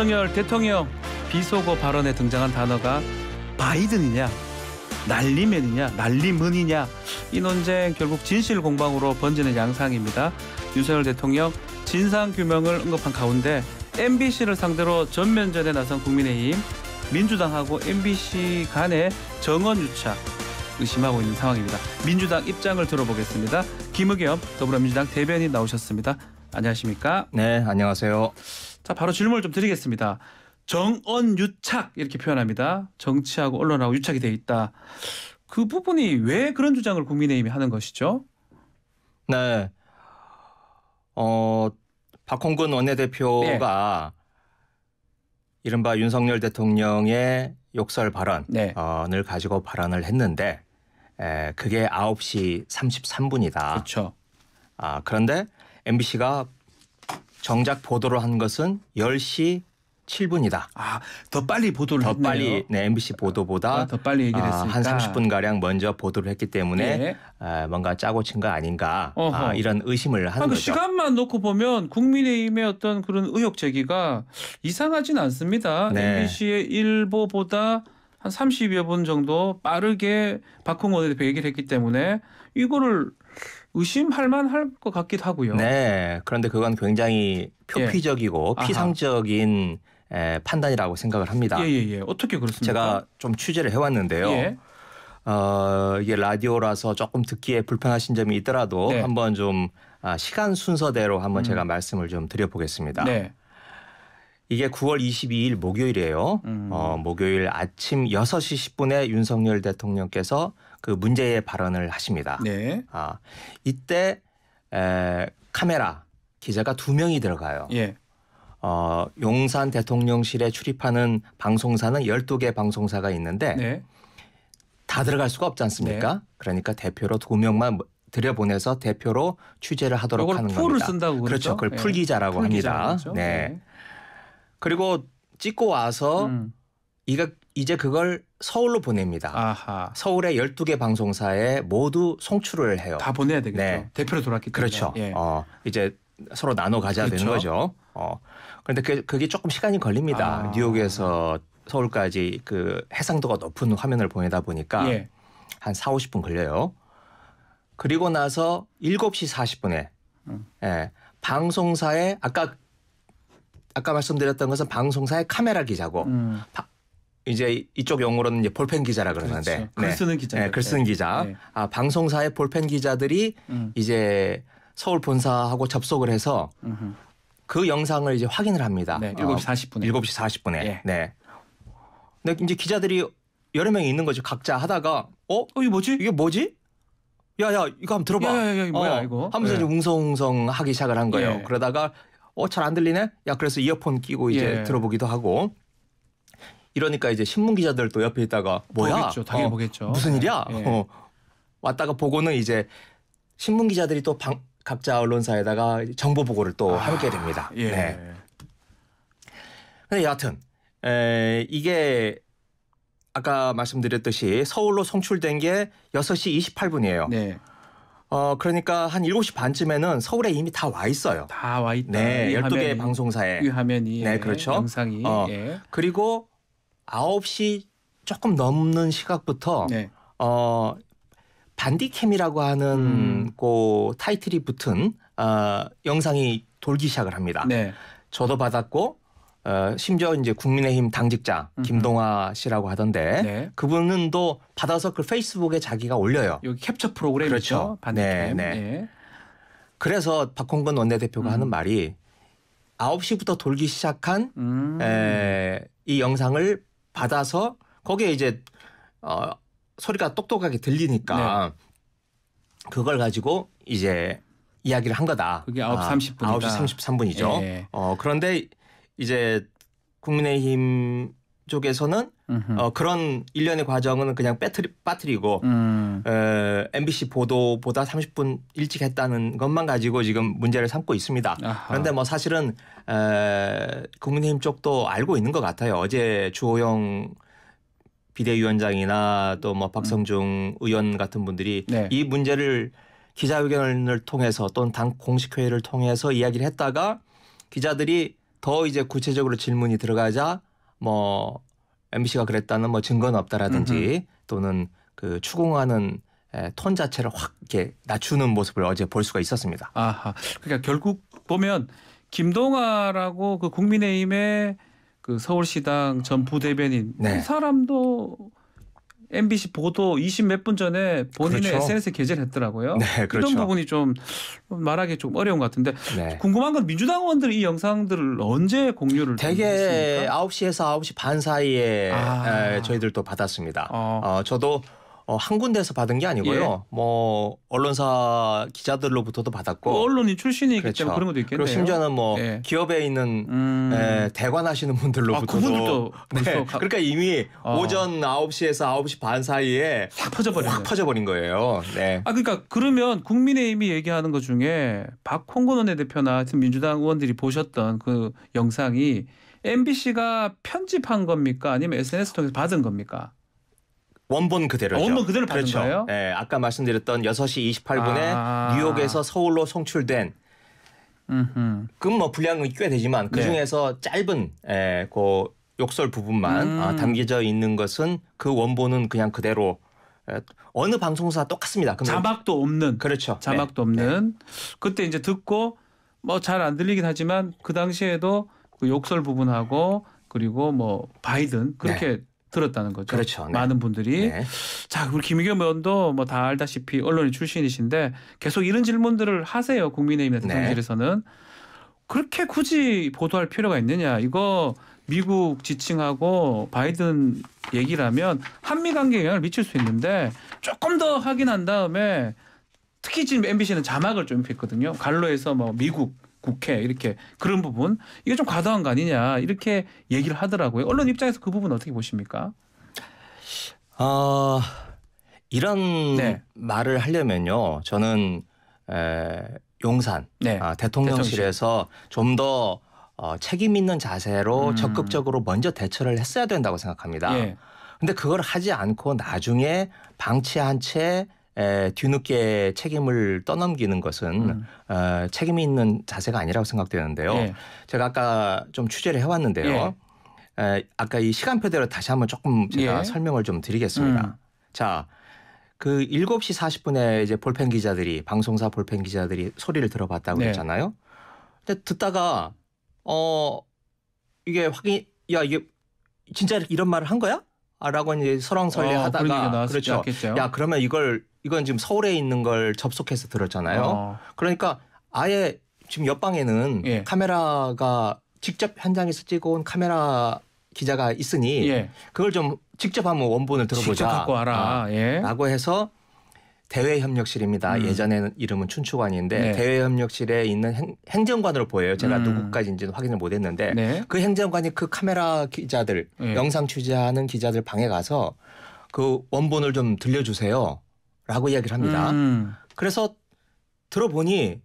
윤석열 대통령 비속어 발언에 등장한 단어가 바이든이냐 날리맨이냐 날리문이냐 이 논쟁 결국 진실 공방으로 번지는 양상입니다. 윤석열 대통령 진상 규명을 언급한 가운데 MBC를 상대로 전면전에 나선 국민의힘 민주당하고 MBC 간의 정원 유착 의심하고 있는 상황입니다. 민주당 입장을 들어보겠습니다. 김의겸 더불어민주당 대변인 나오셨습니다. 안녕하십니까? 네, 안녕하세요. 자, 바로 질문을 좀 드리겠습니다. 정언유착 이렇게 표현합니다. 정치하고 언론하고 유착이 돼 있다. 그 부분이 왜 그런 주장을 국민의힘이 하는 것이죠? 네. 어, 박홍근 원내대표가 네. 이른바 윤석열 대통령의 욕설 발언을 네. 어, 가지고 발언을 했는데 에, 그게 9시 33분이다. 그렇죠. 아, 그런데 MBC가 정작 보도를 한 것은 10시 7분이다. 아, 더 빨리 보도를 더 빨리 네, MBC 아, 보도보다 아, 더 빨리 얘기를 아, 했으니까. 한 30분 가량 먼저 보도를 했기 때문에 네. 아, 뭔가 짜고 친 거 아닌가 아, 이런 의심을 아, 하는 그 거죠. 시간만 놓고 보면 국민의힘의 어떤 그런 의혹 제기가 이상하진 않습니다. 네. MBC의 일보보다 한 30여 분 정도 빠르게 박홍원 대표 얘기를 했기 때문에 이거를 의심할 만할 것 같기도 하고요. 네. 그런데 그건 굉장히 표피적이고 예. 피상적인 에, 판단이라고 생각을 합니다. 예, 예, 예. 어떻게 그렇습니까? 제가 좀 취재를 해왔는데요. 예. 어, 이게 라디오라서 조금 듣기에 불편하신 점이 있더라도 네. 한번 좀 아, 시간 순서대로 한번 음. 제가 말씀을 좀 드려보겠습니다. 네. 이게 9월 22일 목요일이에요. 음. 어, 목요일 아침 6시 10분에 윤석열 대통령께서 그 문제의 발언을 하십니다. 네. 아 이때 에, 카메라 기자가 두 명이 들어가요. 예. 어, 용산 대통령실에 출입하는 방송사는 12개 방송사가 있는데 네. 다 들어갈 수가 없지 않습니까? 네. 그러니까 대표로 두 명만 들여보내서 대표로 취재를 하도록 하는 풀을 겁니다. 쓴다고 그렇죠. 그걸 네. 풀기자라고 합니다. 네. 예. 그리고 찍고 와서 음. 이가 이제 그걸 서울로 보냅니다. 아하. 서울의 12개 방송사에 모두 송출을 해요. 다 보내야 되겠죠. 네. 대표로 돌았기 때문에. 그렇죠. 예. 어, 이제 서로 나눠 가자야 그렇죠. 되는 거죠. 어. 그런데 그, 그게 조금 시간이 걸립니다. 아. 뉴욕에서 서울까지 그 해상도가 높은 화면을 보내다 보니까 예. 한 4, 50분 걸려요. 그리고 나서 7시 40분에 음. 예, 방송사에 아까 아까 말씀드렸던 것은 방송사의 카메라 기자고 음. 이제 이쪽 용어로는 이제 볼펜 기자라 그러는데 그렇죠. 네. 글 쓰는 기자. 네, 글 쓰는 네. 기자. 네. 아, 방송사의 볼펜 기자들이 음. 이제 서울 본사하고 접속을 해서 음흠. 그 영상을 이제 확인을 합니다. 네, 7시 40분에. 어, 7시 40분에. 예. 네. 근데 이제 기자들이 여러 명이 있는 거죠. 각자 하다가 어? 어 이게 뭐지? 이게 뭐지? 야야 이거 한번 들어봐. 야야야 뭐야 어, 이거? 하면서 예. 이제 웅성웅성 하기 시작을 한 거예요. 예. 그러다가 어잘 안 들리네. 야 그래서 이어폰 끼고 이제 예. 들어보기도 하고 이러니까 이제 신문 기자들 도 옆에 있다가 뭐야? 보겠죠, 당연히 어, 보겠죠. 무슨 일이야? 네. 네. 어, 왔다가 보고는 이제 신문 기자들이 또 방, 각자 언론사에다가 정보 보고를 또 아, 함께 됩니다. 예. 네. 근데 여하튼 에, 이게 아까 말씀드렸듯이 서울로 송출된 게 6시 28분이에요. 네. 어, 그러니까 한 7시 반쯤에는 서울에 이미 다 와 있어요. 다 와 있다. 네, 12개 방송사에. 이 화면이. 네, 그렇죠. 영상이. 어, 예. 그리고 9시 조금 넘는 시각부터 네. 어 반디캠이라고 하는 음. 그 타이틀이 붙은 어, 영상이 돌기 시작을 합니다. 네. 저도 받았고 어, 심지어 이제 국민의힘 당직자 음흠. 김동아 씨라고 하던데 네. 그분은 또 받아서 그 페이스북에 자기가 올려요. 여기 캡처 프로그램 그렇죠. 반디캠. 네, 네, 네. 그래서 박홍근 원내대표가 음. 하는 말이 9시부터 돌기 시작한 음. 에, 이 영상을 받아서 거기에 이제 어 소리가 똑똑하게 들리니까 네. 그걸 가지고 이제 이야기를 한 거다. 그게 9시 30분. 9시 33분이죠. 예. 어 그런데 이제 국민의힘 쪽에서는 어, 그런 일련의 과정은 그냥 빼트리, 빠뜨리고 음. 에, MBC 보도보다 30분 일찍 했다는 것만 가지고 지금 문제를 삼고 있습니다. 아하. 그런데 뭐 사실은 에, 국민의힘 쪽도 알고 있는 것 같아요. 어제 주호영 비대위원장이나 또뭐 음. 박성중 음. 의원 같은 분들이 네. 이 문제를 기자회견을 통해서 또는 당 공식회의를 통해서 이야기를 했다가 기자들이 더 이제 구체적으로 질문이 들어가자 뭐 MBC가 그랬다는 뭐 증거는 없다라든지 음흠. 또는 그 추궁하는 에, 톤 자체를 확 이렇게 낮추는 모습을 어제 볼 수가 있었습니다. 아하. 그러니까 결국 보면 김동아라고 그 국민의힘의 그 서울시당 전 부대변인 그 네. 이 사람도 MBC 보도 20몇 분 전에 본인의 그렇죠. SNS에 게재를 했더라고요. 네, 그렇죠. 이런 부분이 좀 말하기 좀 어려운 것 같은데 네. 궁금한 건 민주당 의원들이 이 영상들을 언제 공유를 되게 9시에서 9시 반 사이에 아. 저희들도 받았습니다. 어. 어, 저도 어, 한 군데에서 받은 게 아니고요. 예. 뭐 언론사 기자들로부터도 받았고 그 뭐 언론인 출신이기 그렇죠. 때문에 그런 것도 있겠네요. 그리고 심지어는 뭐 예. 기업에 있는 음... 에, 예, 대관하시는 분들로부터도 아, 그분들도 네. 가... 그러니까 이미 어. 오전 9시에서 9시 반 사이에 확 퍼져버린 확 퍼져버린 거예요. 네. 아 그러니까 그러면 국민의힘이 얘기하는 것 중에 박홍근 원내대표나 하여튼 민주당 의원들이 보셨던 그 영상이 MBC가 편집한 겁니까? 아니면 SNS 통해서 받은 겁니까? 원본 그대로죠. 아, 원본 그대로 받은 그렇죠. 거예요? 예, 아까 말씀드렸던 6시 28분에 아. 뉴욕에서 서울로 송출된 음흠. 근뭐 분량이 꽤 되지만 그 중에서 네. 짧은 예, 그 욕설 부분만 아, 음. 아, 담겨져 있는 것은 그 원본은 그냥 그대로 예, 어느 방송사 똑같습니다. 자막도 없는 그렇죠. 자막도 네. 없는 네. 그때 이제 듣고 뭐 잘 안 들리긴 하지만 그 당시에도 그 욕설 부분하고 그리고 뭐 바이든 그렇게 네. 들었다는 거죠. 그렇죠. 네. 많은 분들이 네. 자 우리 김의겸 의원도 뭐 다 알다시피 언론의 출신이신데 계속 이런 질문들을 하세요 국민의힘 네. 대통령실에서는 그렇게 굳이 보도할 필요가 있느냐 이거 미국 지칭하고 바이든 얘기라면 한미 관계에 영향을 미칠 수 있는데 조금 더 확인한 다음에 특히 지금 MBC는 자막을 좀했거든요 갈로에서 뭐 미국 국회 이렇게 그런 부분 이게 좀 과도한 거 아니냐 이렇게 얘기를 하더라고요. 언론 입장에서 그 부분 어떻게 보십니까? 아 이런 네. 말을 하려면요, 저는 에, 용산 네. 아, 대통령실에서 대통령실. 좀더 어, 책임 있는 자세로 음. 적극적으로 먼저 대처를 했어야 된다고 생각합니다. 예. 근데 그걸 하지 않고 나중에 방치한 채 에, 뒤늦게 책임을 떠넘기는 것은 음. 어, 책임이 있는 자세가 아니라고 생각되는데요. 예. 제가 아까 좀 취재를 해왔는데요. 예. 에, 아까 이 시간표대로 다시 한번 조금 제가 예. 설명을 좀 드리겠습니다. 음. 자, 그 7시 40분에 이제 볼펜 기자들이 방송사 볼펜 기자들이 소리를 들어봤다고 네. 했잖아요. 근데 듣다가 어 이게 확인 야 이게 진짜 이런 말을 한 거야? 라고 이제 설왕설래하다가 어, 아, 그렇죠. 않겠죠? 야 그러면 이걸 이건 지금 서울에 있는 걸 접속해서 들었잖아요. 어. 그러니까 아예 지금 옆방에는 예. 카메라가 직접 현장에서 찍어온 카메라 기자가 있으니 예. 그걸 좀 직접 한번 원본을 들어보자. 직접 갖고 와라. 아, 예. 라고 해서 대외협력실입니다. 음. 예전에는 이름은 춘추관인데 네. 대외협력실에 있는 행, 정관으로 보여요. 제가 음. 누구까지인지는 확인을 못했는데 네. 그 행정관이 그 카메라 기자들 네. 영상 취재하는 기자들 방에 가서 그 원본을 좀 들려주세요. 라고 이야기를 합니다. 음, 음. 그래서 들어보니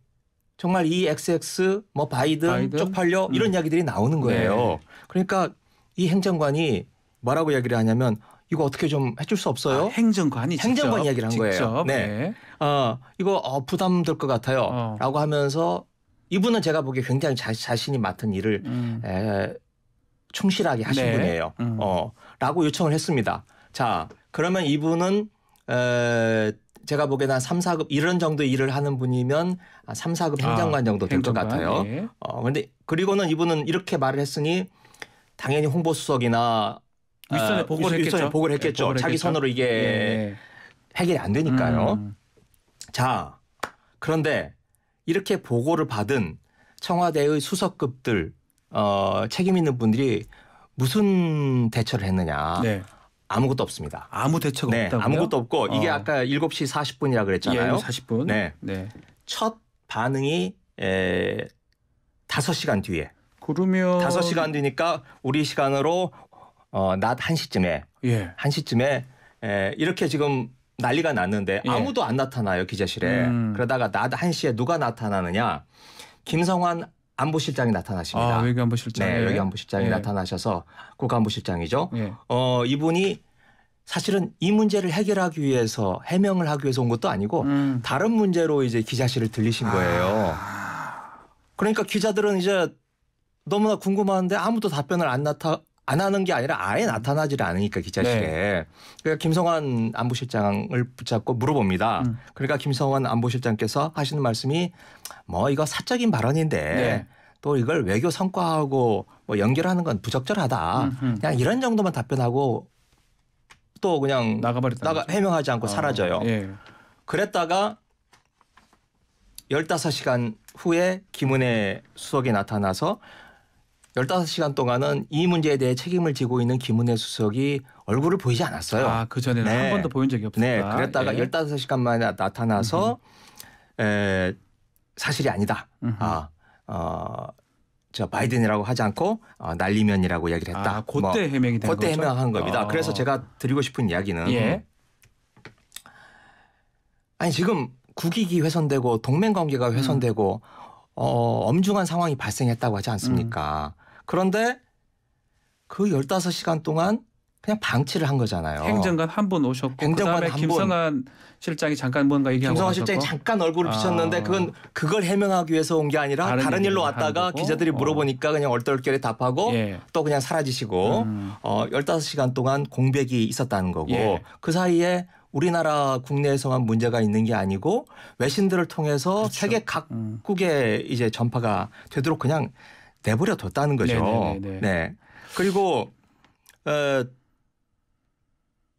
정말 이 XX 뭐 바이든, 바이든? 쪽팔려 음. 이런 이야기들이 나오는 거예요. 네. 그러니까 이 행정관이 뭐라고 이야기를 하냐면 이거 어떻게 좀 해줄 수 없어요? 아, 행정관이 행정관 직접, 이야기를 한 직접? 거예요. 네. 네. 어, 이거 어, 부담될 것 같아요. 어. 라고 하면서 이분은 제가 보기에 굉장히 자, 신이 맡은 일을 음. 에, 충실하게 하신 네. 분이에요. 음. 어, 라고 요청을 했습니다. 자, 그러면 이분은 에, 제가 보기에는 한 3, 4급 이런 정도 일을 하는 분이면 3, 아, 4급 아, 행정관 아, 정도 될 것 같아요. 예. 어, 근데 그리고는 이분은 이렇게 말을 했으니 당연히 홍보수석이나 아, 윗선에 아, 보고를 했겠죠. 보고를 했겠죠. 예, 보고를 자기 했겠죠. 선으로 이게 예, 예. 해결이 안 되니까요. 음. 자, 그런데 이렇게 보고를 받은 청와대의 수석급들 어, 책임 있는 분들이 무슨 대처를 했느냐. 네. 아무것도 없습니다. 아무 대책 네, 없다고요? 아무것도 없고 어. 이게 아까 7시 40분이라 그랬잖아요. 예, 40분. 네. 네. 첫 반응이 에 5시간 뒤에. 그러면 5시간 뒤니까 우리 시간으로 어, 낮 1시쯤에 예. 1시쯤에 에, 이렇게 지금 난리가 났는데 예. 아무도 안 나타나요, 기자실에. 음. 그러다가 낮 1시에 누가 나타나느냐? 김성환 안보실장이 나타나십니다. 아, 외교안보실장. 네, 외교안보실장이 예. 예. 나타나셔서 국가안보실장이죠. 예. 어, 이분이 사실은 이 문제를 해결하기 위해서 해명을 하기 위해서 온 것도 아니고 음. 다른 문제로 이제 기자실을 들리신 거예요. 아. 그러니까 기자들은 이제 너무나 궁금한데 아무도 답변을 안 나타 안 하는 게 아니라 아예 음. 나타나질 않으니까 기자실에 네. 그러니까 김성환 안보실장을 붙잡고 물어봅니다. 음. 그러니까 김성환 안보실장께서 하시는 말씀이 뭐 이거 사적인 발언인데 네. 또 이걸 외교 성과하고 뭐 연결하는 건 부적절하다. 음흠. 음. 그냥 이런 정도만 답변하고 또 그냥 나가버렸다. 나가 해명하지 않고 아, 사라져요. 예. 그랬다가 15시간 후에 김은혜 수석이 나타나서 15시간 동안은 이 문제에 대해 책임을 지고 있는 김은혜 수석이 얼굴을 보이지 않았어요. 아, 그전에는 네. 한 번도 보인 적이 없었다. 네, 그랬다가 예. 15시간 만에 나타나서 에, 사실이 아니다. 아, 어, 저 바이든이라고 하지 않고 어, 날리면이라고 이야기를 했다. 아, 그때 뭐, 해명이 된 그때 거죠? 해명한 겁니다. 어. 그래서 제가 드리고 싶은 이야기는 예. 아니 지금 국익이 훼손되고 동맹 관계가 훼손되고 음. 어, 엄중한 상황이 발생했다고 하지 않습니까? 음. 그런데 그 15시간 동안 그냥 방치를 한 거잖아요. 행정관 한번 오셨고 행정관 그다음에 김성한 실장이 잠깐 뭔가 얘기하고 김성한 실장이 잠깐 얼굴을 아. 비쳤는데 아. 그건 그걸 해명하기 위해서 온 게 아니라 다른, 다른 일로 왔다가 기자들이 어. 물어보니까 어. 그냥 얼떨결에 답하고 예. 또 그냥 사라지시고 음. 어 15시간 동안 공백이 있었다는 거고 예. 그 사이에 우리나라 국내에서만 문제가 있는 게 아니고 외신들을 통해서 그렇죠. 세계 음. 각국에 음. 이제 전파가 되도록 그냥 내버려 뒀다는 거죠. 네네네네. 네, 네, 네. 네. 그리고 어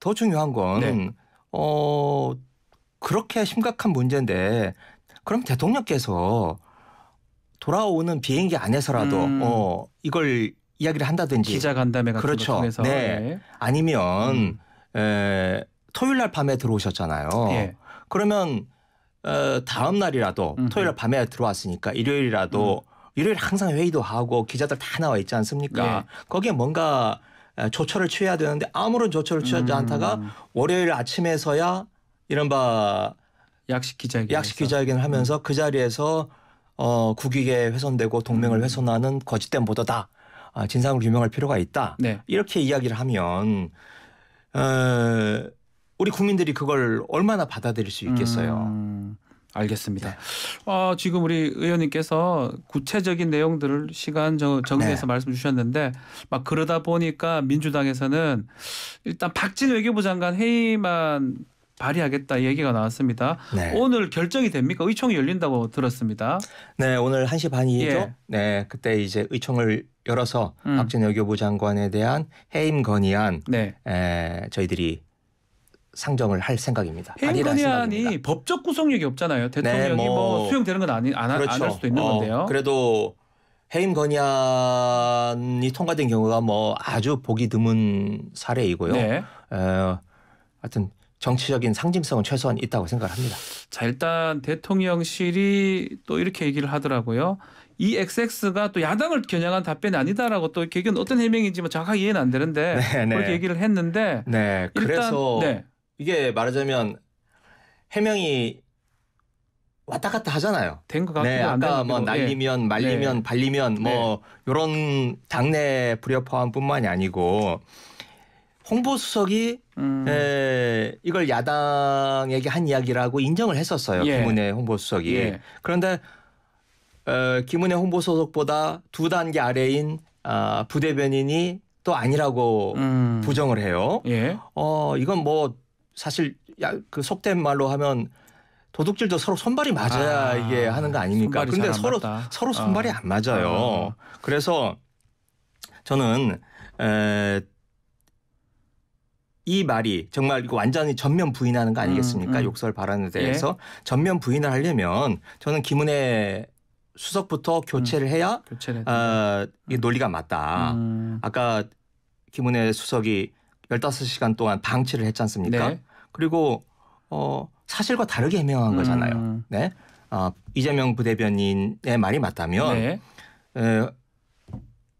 더 중요한 건 네. 어, 그렇게 심각한 문제인데 그럼 대통령께서 돌아오는 비행기 안에서라도 음. 어, 이걸 이야기를 한다든지 기자 간담회 같은 그렇죠. 걸 통해서 네. 네. 아니면 음. 에, 토요일 날 밤에 들어오셨잖아요. 예. 그러면 어, 다음 날이라도 음흠. 토요일 날 밤에 들어왔으니까 일요일이라도 음. 일요일 항상 회의도 하고 기자들 다 나와 있지 않습니까? 예. 거기에 뭔가 조처를 취해야 되는데 아무런 조처를 취하지 음. 않다가 월요일 아침에서야 이른바 약식 기자회견 약식 기자회견을 하면서 음. 그 자리에서 어, 국익에 훼손되고 동맹을 음. 훼손하는 거짓된 보도다. 아, 진상을 규명할 필요가 있다. 네. 이렇게 이야기를 하면 어, 우리 국민들이 그걸 얼마나 받아들일 수 있겠어요. 음. 알겠습니다. 네. 어, 지금 우리 의원님께서 구체적인 내용들을 시간 정리해서 네. 말씀 주셨는데 막 그러다 보니까 민주당에서는 일단 박진 외교부 장관 회의만 발의하겠다 얘기가 나왔습니다. 네. 오늘 결정이 됩니까? 의총이 열린다고 들었습니다. 네, 오늘 1시 반이죠. 예. 네, 그때 이제 의총을 열어서 음. 박진 외교부 장관에 대한 해임 건의안 네. 에, 저희들이 상정을 할 생각입니다. 해임건의안이 법적 구속력이 없잖아요. 네, 대통령이 네, 뭐, 뭐, 수용되는 건 아니 안할 그렇죠. 수도 있는 어, 건데요. 그래도 해임 건의안이 통과된 경우가 뭐 아주 보기 드문 사례이고요. 네. 어, 하여튼 정치적인 상징성은 최소한 있다고 생각합니다. 자 일단 대통령실이 또 이렇게 얘기를 하더라고요. 이 XX가 또 야당을 겨냥한 답변이 아니다라고 또 이게 어떤 해명인지 뭐 정확하게 이해는 안 되는데 네, 네. 그렇게 얘기를 했는데 네, 일단, 그래서 네. 이게 말하자면 해명이 왔다 갔다 하잖아요. 된것 같고 네, 아까 뭐 예. 날리면 네. 말리면 네. 발리면 뭐 네. 요런 당내 불협화음뿐만이 아니고 홍보수석이 음. 에, 이걸 야당에게 한 이야기라고 인정을 했었어요. 예. 김은혜 홍보수석이. 예. 그런데 어, 김은혜 홍보수석보다 두 단계 아래인 아, 부대변인이 또 아니라고 음. 부정을 해요. 예. 어, 이건 뭐 사실 야, 그 속된 말로 하면 도둑질도 서로 손발이 맞아야 아, 이게 하는 거 아닙니까? 근데 서로 맞다. 서로 어. 손발이 어. 안 맞아요. 어. 그래서 저는 에, 이 말이 정말 이거 완전히 전면 부인하는 거 아니겠습니까? 음, 음. 욕설 발언에 대해서 예? 전면 부인을 하려면 저는 김은혜 수석부터 교체를 음, 해야 음, 교체를 어, 아, 이 논리가 맞다. 음. 아까 김은혜 수석이 1 5 시간 동안 방치를 했지 않습니까? 네. 그리고 어 사실과 다르게 해명한 음. 거잖아요. 네. 어, 이재명 부대변인의 말이 맞다면 네. 에,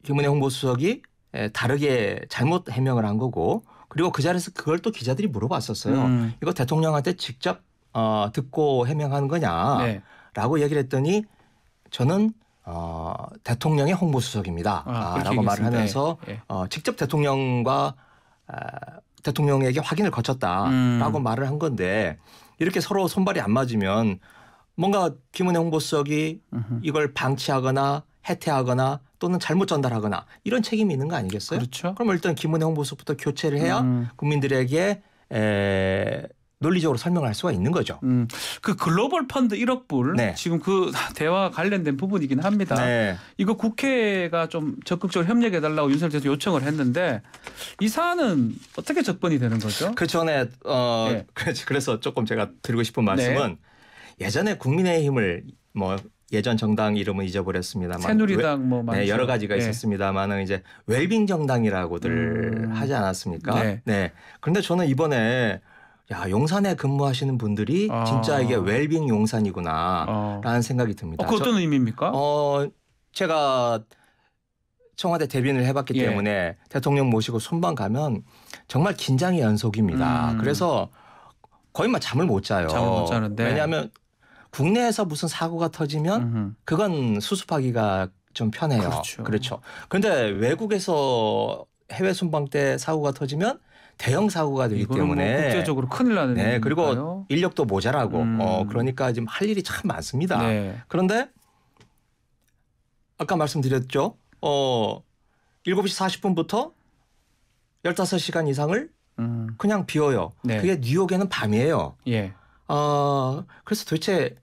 김은혜 홍보수석이 에, 다르게 잘못 해명을 한 거고 그리고 그 자리에서 그걸 또 기자들이 물어봤었어요. 음. 이거 대통령한테 직접 어, 듣고 해명하는 거냐라고 네. 얘기를 했더니 저는 어, 대통령의 홍보수석입니다. 아, 라고 말을 하면서 예, 예. 어, 직접 대통령과 아, 대통령에게 확인을 거쳤다라고 음. 말을 한 건데 이렇게 서로 손발이 안 맞으면 뭔가 김은혜 홍보수석이 이걸 방치하거나 해태하거나 또는 잘못 전달하거나 이런 책임이 있는 거 아니겠어요? 그렇죠. 그럼 일단 김은혜 홍보수석부터 교체를 해야 음. 국민들에게 에, 논리적으로 설명할 수가 있는 거죠. 음, 그 글로벌 펀드 1억 불 네. 지금 그 대화 관련된 부분이긴 합니다. 네. 이거 국회가 좀 적극적으로 협력해 달라고 윤석열 대통령 요청을 했는데 이 사안은 어떻게 접근이 되는 거죠? 그 전에 어 네. 그래서 조금 제가 드리고 싶은 네. 말씀은 예전에 국민의힘을 뭐 예전 정당 이름은 잊어버렸습니다만 새누리당 뭐 네, 여러 가지가 네. 있었습니다만은 이제 웰빙 정당이라고들 음. 하지 않았습니까? 네. 네. 그런데 저는 이번에 야 용산에 근무하시는 분들이 아. 진짜 이게 웰빙 용산이구나라는 어. 아. 생각이 듭니다. 어, 그 어떤 의미입니까? 어 제가 청와대 대변을 해봤기 예. 때문에 대통령 모시고 순방 가면 정말 긴장의 연속입니다. 음. 그래서 거의 막 뭐 잠을 못 자요. 잠을 못 자는데 왜냐하면 국내에서 무슨 사고가 터지면 그건 수습하기가 좀 편해요. 그렇죠. 그렇죠. 그런데 외국에서 해외 순방 때 사고가 터지면 대형 사고가 되기 뭐 때문에 뭐 국제적으로 큰일 나는 네, 일이니까요. 그리고 인력도 모자라고 음. 어 그러니까 지금 할 일이 참 많습니다. 네. 그런데 아까 말씀드렸죠. 어 7시 40분부터 15시간 이상을 음. 그냥 비워요. 네. 그게 뉴욕에는 밤이에요. 예. 어, 그래서 도대체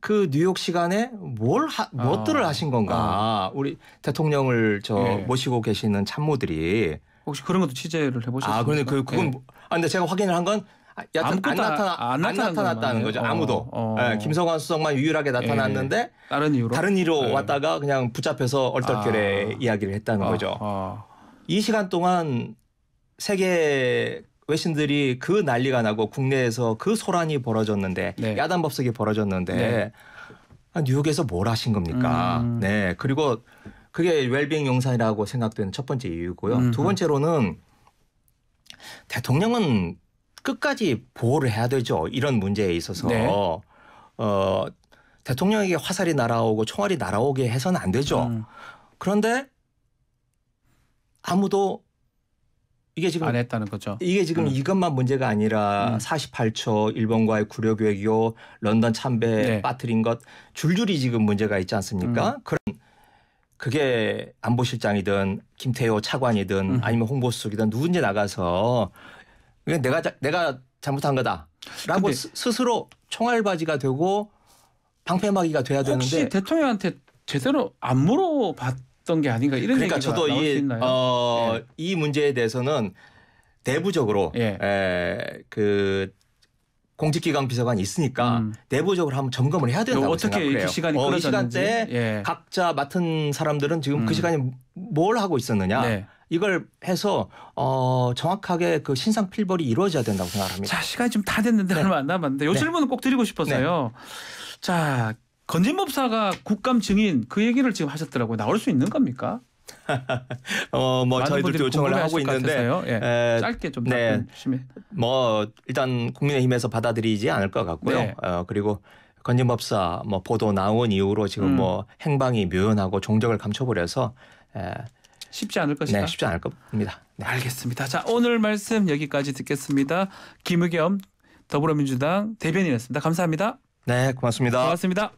그 뉴욕 시간에 뭘 하, 무엇들을 아. 하신 건가? 아. 우리 대통령을 저 예. 모시고 계시는 참모들이 혹시 그런 것도 취재를 해보셨어요? 아, 그런데 그 그건 네. 뭐, 아 근데 제가 확인을 한건 여안 아, 나타나 안, 안 나타났다는 거죠. 어, 아무도 어. 예, 김성환 수석만 유일하게 나타났는데 예, 예. 다른 이유로 다른 이유로 예. 왔다가 그냥 붙잡혀서 얼떨결에 아. 이야기를 했다는 아. 거죠. 아. 이 시간 동안 세계 외신들이 그 난리가 나고 국내에서 그 소란이 벌어졌는데 네. 야단 법석이 벌어졌는데 네. 아, 뉴욕에서 뭘 하신 겁니까? 음. 네 그리고 그게 웰빙 용산이라고 생각되는 첫 번째 이유고요. 음흠. 두 번째로는 대통령은 끝까지 보호를 해야 되죠. 이런 문제에 있어서 네. 어, 대통령에게 화살이 날아오고 총알이 날아오게 해서는 안 되죠. 음. 그런데 아무도 이게 지금 안 했다는 거죠. 이게 지금 음. 이것만 문제가 아니라 음. 48초 일본과의 구려 외교, 런던 참배 네. 빠뜨린 것 줄줄이 지금 문제가 있지 않습니까? 음. 그런 그게 안보실장이든 김태호 차관이든 음. 아니면 홍보수석이든 누군지 나가서 내가 내가 잘못한 거다라고 스, 스로 총알바지가 되고 방패막이가 돼야 되는데 혹시 대통령한테 제대로 안 물어봤던 게 아닌가 이런 그러니까 저도 이, 어, 네. 이 문제에 대해서는 내부적으로 예. 에, 그 공직기강 비서관이 있으니까 음. 내부적으로 한번 점검을 해야 된다고 어떻게 생각해요. 이렇게 시간이 어, 이 시간대에 예. 각자 맡은 사람들은 지금 그 음. 그 시간에 뭘 하고 있었느냐 네. 이걸 해서 어, 정확하게 그 신상 필벌이 이루어져야 된다고 생각합니다. 자 시간이 좀 다 됐는데 네. 얼마 안 남았는데 요 네. 질문은 꼭 드리고 싶어서요. 네. 자 건진법사가 국감 증인 그 얘기를 지금 하셨더라고요. 나올 수 있는 겁니까? 어뭐 저희들도 요청을 하고 있는데 예. 에, 짧게 좀 네. 뭐 일단 국민의힘에서 받아들이지 않을 것 같고요. 네. 어, 그리고 건진법사 뭐 보도 나온 이후로 지금 음. 뭐 행방이 묘연하고 종적을 감춰버려서 에, 쉽지 않을 것이다. 네, 쉽지 않을 겁니다. 네. 알겠습니다. 자 오늘 말씀 여기까지 듣겠습니다. 김의겸 더불어민주당 대변인이었습니다. 감사합니다. 네, 고맙습니다. 고맙습니다.